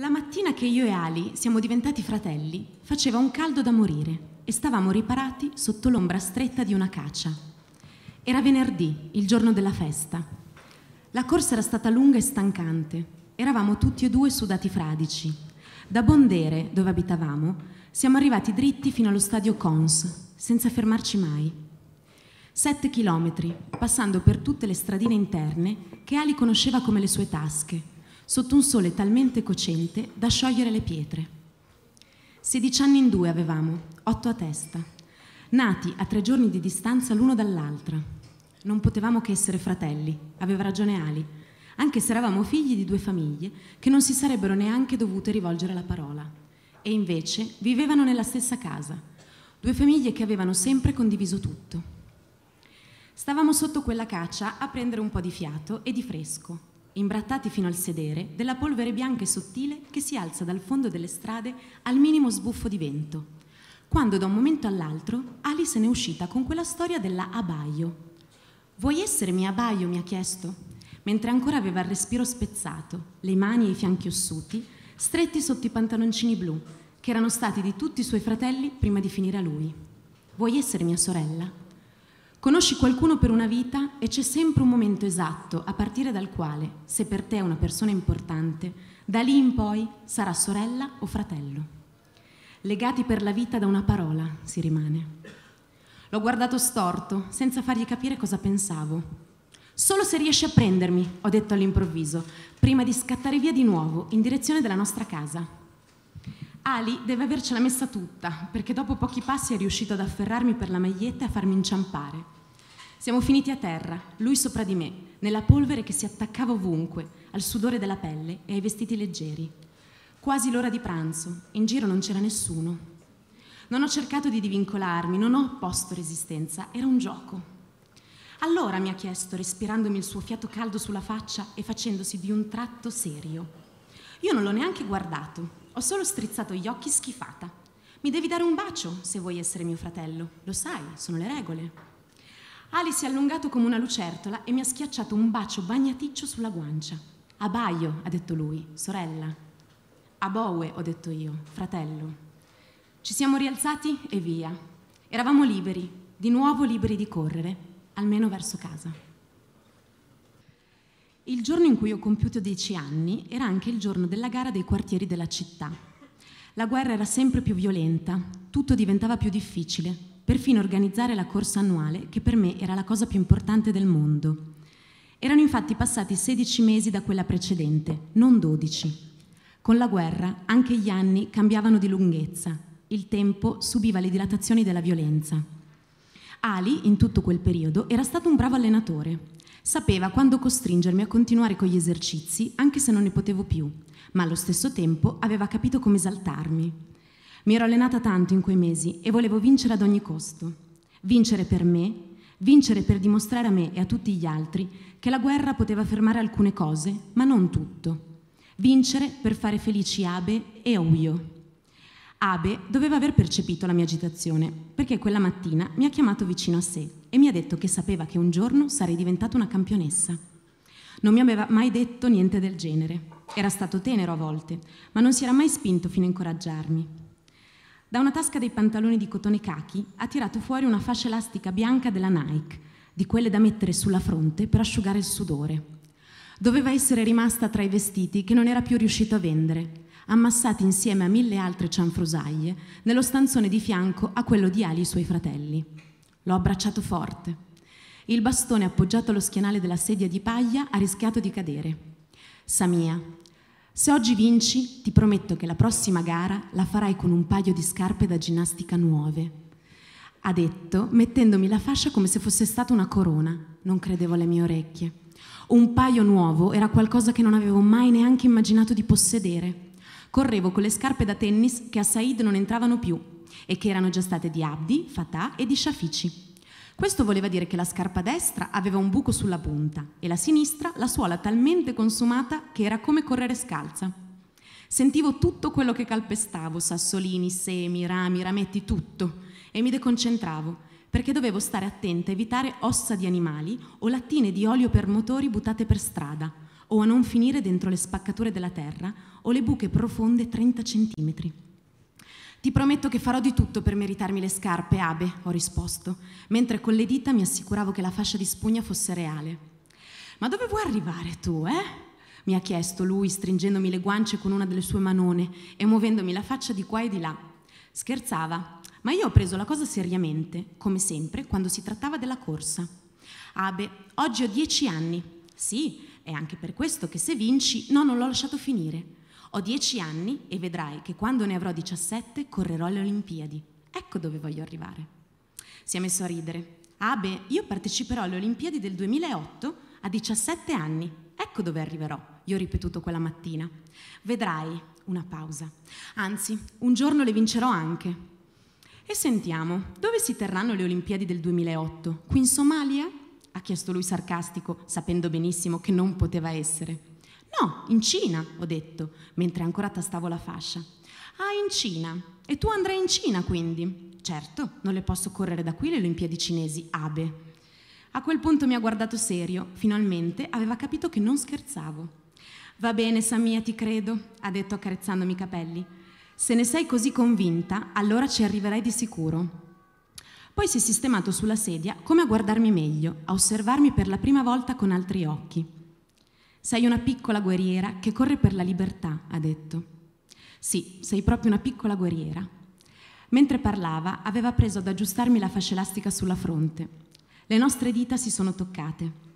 La mattina che io e Ali siamo diventati fratelli, faceva un caldo da morire e stavamo riparati sotto l'ombra stretta di una caccia. Era venerdì, il giorno della festa. La corsa era stata lunga e stancante. Eravamo tutti e due sudati fradici. Da Bondere, dove abitavamo, siamo arrivati dritti fino allo stadio Cons, senza fermarci mai. Sette chilometri, passando per tutte le stradine interne che Ali conosceva come le sue tasche, sotto un sole talmente cocente da sciogliere le pietre. Sedici anni in due avevamo, otto a testa, nati a tre giorni di distanza l'uno dall'altra. Non potevamo che essere fratelli, aveva ragione Ali, anche se eravamo figli di due famiglie che non si sarebbero neanche dovute rivolgere la parola. E invece vivevano nella stessa casa, due famiglie che avevano sempre condiviso tutto. Stavamo sotto quella caccia a prendere un po' di fiato e di fresco imbrattati fino al sedere della polvere bianca e sottile che si alza dal fondo delle strade al minimo sbuffo di vento, quando da un momento all'altro Alice ne è uscita con quella storia della abaio. Vuoi essere mia abaio? mi ha chiesto, mentre ancora aveva il respiro spezzato, le mani e i fianchi ossuti, stretti sotto i pantaloncini blu, che erano stati di tutti i suoi fratelli prima di finire a lui. Vuoi essere mia sorella? Conosci qualcuno per una vita e c'è sempre un momento esatto a partire dal quale, se per te è una persona importante, da lì in poi sarà sorella o fratello. Legati per la vita da una parola si rimane. L'ho guardato storto, senza fargli capire cosa pensavo. Solo se riesci a prendermi, ho detto all'improvviso, prima di scattare via di nuovo in direzione della nostra casa. Ali deve avercela messa tutta, perché dopo pochi passi è riuscito ad afferrarmi per la maglietta e a farmi inciampare. Siamo finiti a terra, lui sopra di me, nella polvere che si attaccava ovunque, al sudore della pelle e ai vestiti leggeri. Quasi l'ora di pranzo, in giro non c'era nessuno. Non ho cercato di divincolarmi, non ho opposto resistenza, era un gioco. Allora mi ha chiesto, respirandomi il suo fiato caldo sulla faccia e facendosi di un tratto serio. Io non l'ho neanche guardato, ho solo strizzato gli occhi schifata. Mi devi dare un bacio se vuoi essere mio fratello. Lo sai, sono le regole. Ali si è allungato come una lucertola e mi ha schiacciato un bacio bagnaticcio sulla guancia. A Baio, ha detto lui, sorella. A Bowe, ho detto io, fratello. Ci siamo rialzati e via. Eravamo liberi, di nuovo liberi di correre, almeno verso casa. Il giorno in cui ho compiuto dieci anni era anche il giorno della gara dei quartieri della città. La guerra era sempre più violenta, tutto diventava più difficile, perfino organizzare la corsa annuale, che per me era la cosa più importante del mondo. Erano infatti passati 16 mesi da quella precedente, non 12. Con la guerra anche gli anni cambiavano di lunghezza, il tempo subiva le dilatazioni della violenza. Ali, in tutto quel periodo, era stato un bravo allenatore, Sapeva quando costringermi a continuare con gli esercizi, anche se non ne potevo più, ma allo stesso tempo aveva capito come esaltarmi. Mi ero allenata tanto in quei mesi e volevo vincere ad ogni costo. Vincere per me, vincere per dimostrare a me e a tutti gli altri che la guerra poteva fermare alcune cose, ma non tutto. Vincere per fare felici Abe e Ouyo. Abe doveva aver percepito la mia agitazione, perché quella mattina mi ha chiamato vicino a sé e mi ha detto che sapeva che un giorno sarei diventata una campionessa. Non mi aveva mai detto niente del genere. Era stato tenero a volte, ma non si era mai spinto fino a incoraggiarmi. Da una tasca dei pantaloni di cotone cachi ha tirato fuori una fascia elastica bianca della Nike, di quelle da mettere sulla fronte per asciugare il sudore. Doveva essere rimasta tra i vestiti che non era più riuscito a vendere, ammassati insieme a mille altre cianfrosaglie, nello stanzone di fianco a quello di Ali e i suoi fratelli. L'ho abbracciato forte. Il bastone appoggiato allo schienale della sedia di paglia ha rischiato di cadere. Samia, se oggi vinci, ti prometto che la prossima gara la farai con un paio di scarpe da ginnastica nuove. Ha detto, mettendomi la fascia come se fosse stata una corona. Non credevo alle mie orecchie. Un paio nuovo era qualcosa che non avevo mai neanche immaginato di possedere. Correvo con le scarpe da tennis che a Said non entravano più e che erano già state di Abdi, Fatah e di Shafici. Questo voleva dire che la scarpa destra aveva un buco sulla punta e la sinistra la suola talmente consumata che era come correre scalza. Sentivo tutto quello che calpestavo, sassolini, semi, rami, rametti, tutto, e mi deconcentravo, perché dovevo stare attenta a evitare ossa di animali o lattine di olio per motori buttate per strada, o a non finire dentro le spaccature della terra o le buche profonde 30 centimetri. Ti prometto che farò di tutto per meritarmi le scarpe, Abe, ho risposto, mentre con le dita mi assicuravo che la fascia di spugna fosse reale. Ma dove vuoi arrivare tu, eh? mi ha chiesto lui, stringendomi le guance con una delle sue manone e muovendomi la faccia di qua e di là. Scherzava, ma io ho preso la cosa seriamente, come sempre, quando si trattava della corsa. Abe, oggi ho dieci anni. Sì, è anche per questo che se vinci, no, non l'ho lasciato finire. Ho dieci anni e vedrai che quando ne avrò diciassette correrò alle Olimpiadi. Ecco dove voglio arrivare. Si è messo a ridere. Ah beh, io parteciperò alle Olimpiadi del 2008 a 17 anni. Ecco dove arriverò, gli ho ripetuto quella mattina. Vedrai una pausa. Anzi, un giorno le vincerò anche. E sentiamo, dove si terranno le Olimpiadi del 2008? Qui in Somalia? ha chiesto lui sarcastico, sapendo benissimo che non poteva essere. No, in Cina, ho detto, mentre ancora tastavo la fascia. Ah, in Cina. E tu andrai in Cina, quindi? Certo, non le posso correre da qui le Olimpiadi cinesi, Abe. A quel punto mi ha guardato serio, finalmente aveva capito che non scherzavo. Va bene, Samia, ti credo, ha detto accarezzandomi i capelli. Se ne sei così convinta, allora ci arriverai di sicuro. Poi si è sistemato sulla sedia come a guardarmi meglio, a osservarmi per la prima volta con altri occhi. Sei una piccola guerriera che corre per la libertà, ha detto. Sì, sei proprio una piccola guerriera. Mentre parlava, aveva preso ad aggiustarmi la fascia elastica sulla fronte. Le nostre dita si sono toccate.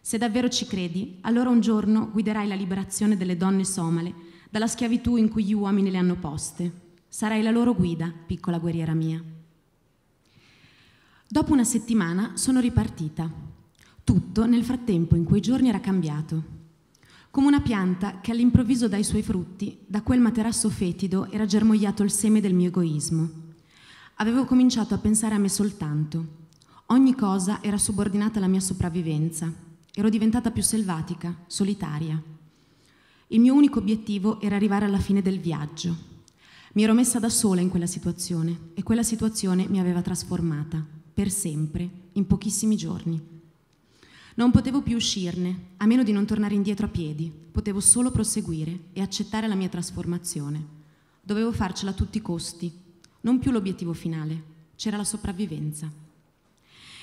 Se davvero ci credi, allora un giorno guiderai la liberazione delle donne somale dalla schiavitù in cui gli uomini le hanno poste. Sarai la loro guida, piccola guerriera mia. Dopo una settimana sono ripartita. Tutto nel frattempo in quei giorni era cambiato. Come una pianta che all'improvviso dai suoi frutti, da quel materasso fetido, era germogliato il seme del mio egoismo. Avevo cominciato a pensare a me soltanto. Ogni cosa era subordinata alla mia sopravvivenza. Ero diventata più selvatica, solitaria. Il mio unico obiettivo era arrivare alla fine del viaggio. Mi ero messa da sola in quella situazione e quella situazione mi aveva trasformata per sempre, in pochissimi giorni. Non potevo più uscirne, a meno di non tornare indietro a piedi, potevo solo proseguire e accettare la mia trasformazione. Dovevo farcela a tutti i costi, non più l'obiettivo finale, c'era la sopravvivenza.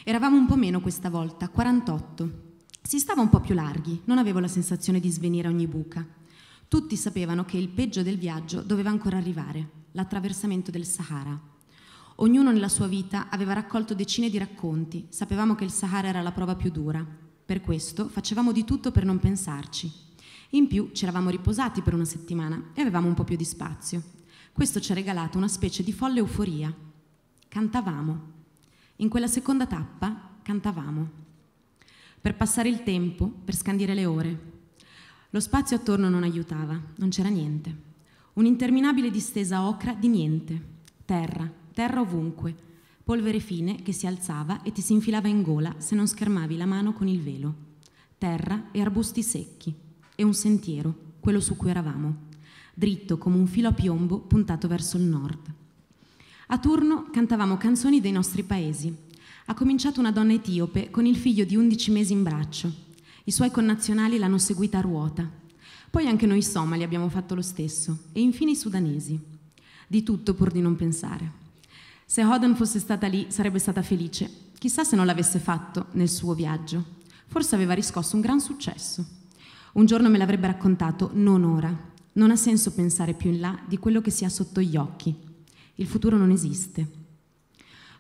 Eravamo un po' meno questa volta, 48. Si stava un po' più larghi, non avevo la sensazione di svenire ogni buca. Tutti sapevano che il peggio del viaggio doveva ancora arrivare, l'attraversamento del Sahara. Ognuno nella sua vita aveva raccolto decine di racconti, sapevamo che il Sahara era la prova più dura. Per questo facevamo di tutto per non pensarci. In più ci eravamo riposati per una settimana e avevamo un po' più di spazio. Questo ci ha regalato una specie di folle euforia. Cantavamo. In quella seconda tappa cantavamo. Per passare il tempo, per scandire le ore. Lo spazio attorno non aiutava, non c'era niente. Un'interminabile distesa ocra di niente. Terra, terra ovunque, polvere fine che si alzava e ti si infilava in gola se non schermavi la mano con il velo, terra e arbusti secchi, e un sentiero, quello su cui eravamo, dritto come un filo a piombo puntato verso il nord. A turno cantavamo canzoni dei nostri paesi. Ha cominciato una donna etiope con il figlio di 11 mesi in braccio. I suoi connazionali l'hanno seguita a ruota. Poi anche noi somali abbiamo fatto lo stesso e infine i sudanesi. Di tutto pur di non pensare. Se Hodan fosse stata lì sarebbe stata felice. Chissà se non l'avesse fatto nel suo viaggio. Forse aveva riscosso un gran successo. Un giorno me l'avrebbe raccontato, non ora. Non ha senso pensare più in là di quello che si ha sotto gli occhi. Il futuro non esiste.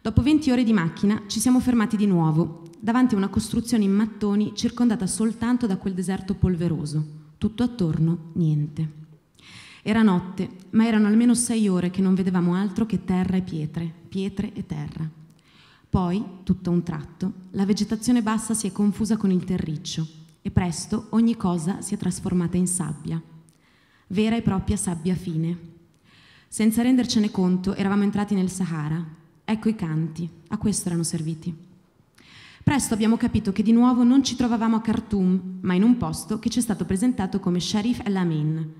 Dopo 20 ore di macchina ci siamo fermati di nuovo, davanti a una costruzione in mattoni circondata soltanto da quel deserto polveroso. Tutto attorno, niente. Era notte, ma erano almeno sei ore che non vedevamo altro che terra e pietre, pietre e terra. Poi, tutto a un tratto, la vegetazione bassa si è confusa con il terriccio e presto ogni cosa si è trasformata in sabbia, vera e propria sabbia fine. Senza rendercene conto, eravamo entrati nel Sahara. Ecco i canti, a questo erano serviti. Presto abbiamo capito che di nuovo non ci trovavamo a Khartoum, ma in un posto che ci è stato presentato come Sharif El Amin,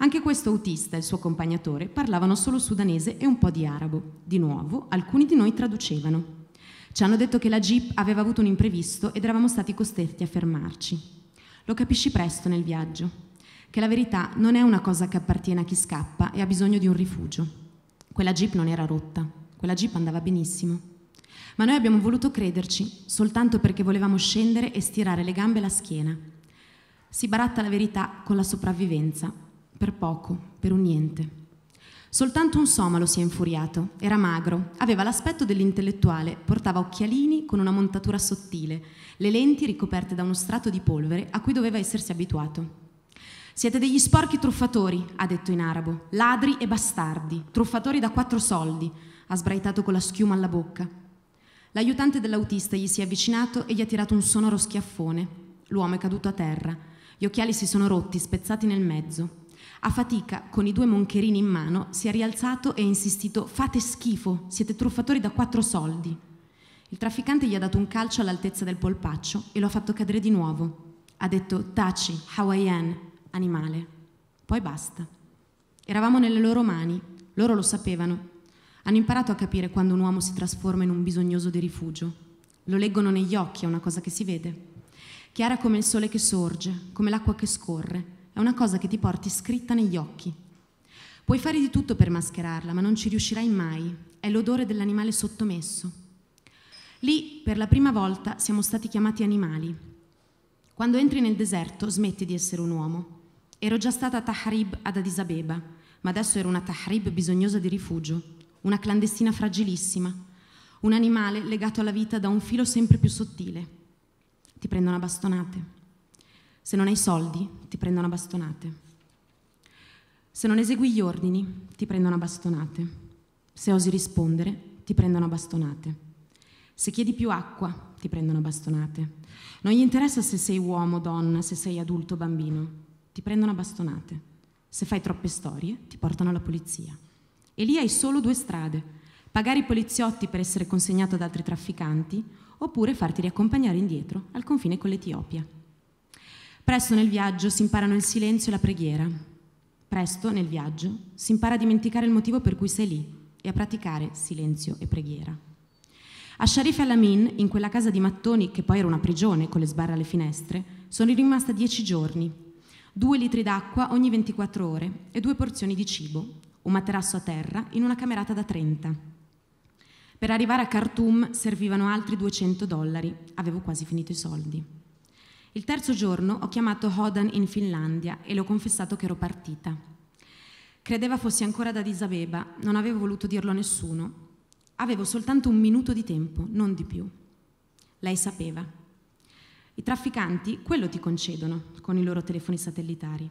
anche questo autista e il suo accompagnatore parlavano solo sudanese e un po' di arabo. Di nuovo, alcuni di noi traducevano. Ci hanno detto che la jeep aveva avuto un imprevisto ed eravamo stati costretti a fermarci. Lo capisci presto nel viaggio, che la verità non è una cosa che appartiene a chi scappa e ha bisogno di un rifugio. Quella jeep non era rotta, quella jeep andava benissimo. Ma noi abbiamo voluto crederci soltanto perché volevamo scendere e stirare le gambe e la schiena. Si baratta la verità con la sopravvivenza per poco, per un niente. Soltanto un somalo si è infuriato. Era magro, aveva l'aspetto dell'intellettuale, portava occhialini con una montatura sottile, le lenti ricoperte da uno strato di polvere a cui doveva essersi abituato. Siete degli sporchi truffatori, ha detto in arabo, ladri e bastardi, truffatori da quattro soldi, ha sbraitato con la schiuma alla bocca. L'aiutante dell'autista gli si è avvicinato e gli ha tirato un sonoro schiaffone. L'uomo è caduto a terra. Gli occhiali si sono rotti, spezzati nel mezzo. A fatica, con i due moncherini in mano, si è rialzato e ha insistito «Fate schifo, siete truffatori da quattro soldi». Il trafficante gli ha dato un calcio all'altezza del polpaccio e lo ha fatto cadere di nuovo. Ha detto «Taci, Hawaiian, animale». Poi basta. Eravamo nelle loro mani, loro lo sapevano. Hanno imparato a capire quando un uomo si trasforma in un bisognoso di rifugio. Lo leggono negli occhi, è una cosa che si vede. Chiara come il sole che sorge, come l'acqua che scorre, è una cosa che ti porti scritta negli occhi. Puoi fare di tutto per mascherarla, ma non ci riuscirai mai. È l'odore dell'animale sottomesso. Lì, per la prima volta, siamo stati chiamati animali. Quando entri nel deserto, smetti di essere un uomo. Ero già stata a tahrib ad Addis Abeba, ma adesso ero una tahrib bisognosa di rifugio, una clandestina fragilissima, un animale legato alla vita da un filo sempre più sottile. Ti prendono a bastonate. Se non hai soldi, ti prendono a bastonate. Se non esegui gli ordini, ti prendono a bastonate. Se osi rispondere, ti prendono a bastonate. Se chiedi più acqua, ti prendono a bastonate. Non gli interessa se sei uomo, donna, se sei adulto, bambino. Ti prendono a bastonate. Se fai troppe storie, ti portano alla polizia. E lì hai solo due strade. Pagare i poliziotti per essere consegnato ad altri trafficanti oppure farti riaccompagnare indietro al confine con l'Etiopia. Presto nel viaggio si imparano il silenzio e la preghiera. Presto nel viaggio si impara a dimenticare il motivo per cui sei lì e a praticare silenzio e preghiera. A Sharif al-Amin, in quella casa di mattoni che poi era una prigione con le sbarre alle finestre, sono rimasta dieci giorni. Due litri d'acqua ogni 24 ore e due porzioni di cibo, un materasso a terra in una camerata da 30. Per arrivare a Khartoum servivano altri 200 dollari, avevo quasi finito i soldi. Il terzo giorno ho chiamato Hodan in Finlandia e le ho confessato che ero partita. Credeva fossi ancora da Disabeba, non avevo voluto dirlo a nessuno. Avevo soltanto un minuto di tempo, non di più. Lei sapeva. I trafficanti quello ti concedono con i loro telefoni satellitari.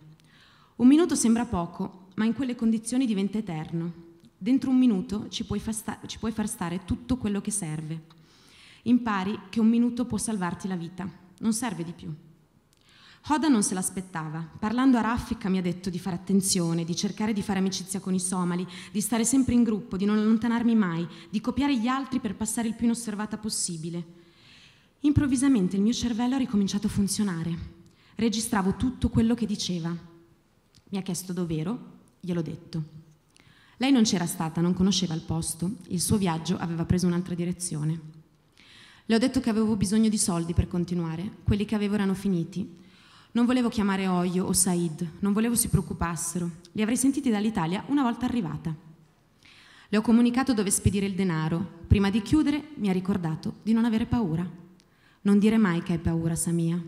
Un minuto sembra poco, ma in quelle condizioni diventa eterno. Dentro un minuto ci puoi, sta- ci puoi far stare tutto quello che serve. Impari che un minuto può salvarti la vita non serve di più. Hoda non se l'aspettava. Parlando a Raffica mi ha detto di fare attenzione, di cercare di fare amicizia con i somali, di stare sempre in gruppo, di non allontanarmi mai, di copiare gli altri per passare il più inosservata possibile. Improvvisamente il mio cervello ha ricominciato a funzionare. Registravo tutto quello che diceva. Mi ha chiesto dov'ero, gliel'ho detto. Lei non c'era stata, non conosceva il posto, il suo viaggio aveva preso un'altra direzione. Le ho detto che avevo bisogno di soldi per continuare, quelli che avevo erano finiti. Non volevo chiamare Oyo o Said, non volevo si preoccupassero, li avrei sentiti dall'Italia una volta arrivata. Le ho comunicato dove spedire il denaro, prima di chiudere mi ha ricordato di non avere paura. Non dire mai che hai paura, Samia.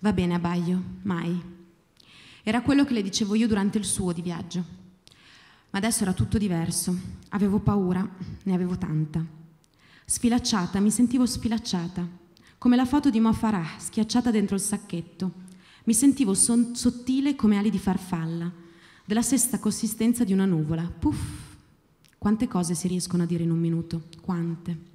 Va bene, Abaglio, mai. Era quello che le dicevo io durante il suo di viaggio. Ma adesso era tutto diverso. Avevo paura, ne avevo tanta. Sfilacciata, mi sentivo sfilacciata, come la foto di Mo Farah schiacciata dentro il sacchetto. Mi sentivo son- sottile come ali di farfalla, della stessa consistenza di una nuvola. Puff! Quante cose si riescono a dire in un minuto, quante.